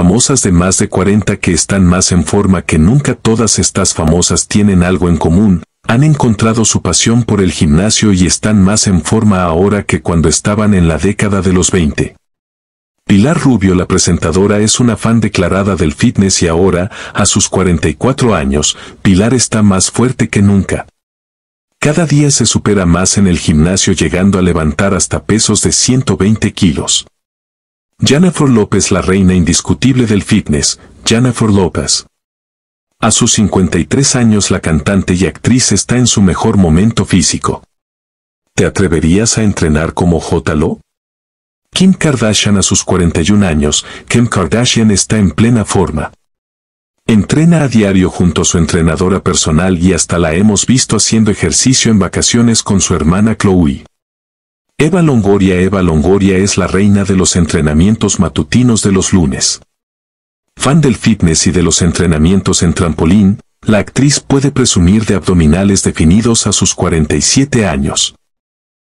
famosas de más de 40 que están más en forma que nunca todas estas famosas tienen algo en común, han encontrado su pasión por el gimnasio y están más en forma ahora que cuando estaban en la década de los 20. Pilar Rubio, la presentadora, es una fan declarada del fitness y ahora, a sus 44 años, Pilar está más fuerte que nunca. Cada día se supera más en el gimnasio llegando a levantar hasta pesos de 120 kilos. Jennifer López la reina indiscutible del fitness, Jennifer López. A sus 53 años la cantante y actriz está en su mejor momento físico. ¿Te atreverías a entrenar como J.Lo? Kim Kardashian a sus 41 años, Kim Kardashian está en plena forma. Entrena a diario junto a su entrenadora personal y hasta la hemos visto haciendo ejercicio en vacaciones con su hermana Chloe. Eva Longoria Eva Longoria es la reina de los entrenamientos matutinos de los lunes. Fan del fitness y de los entrenamientos en trampolín, la actriz puede presumir de abdominales definidos a sus 47 años.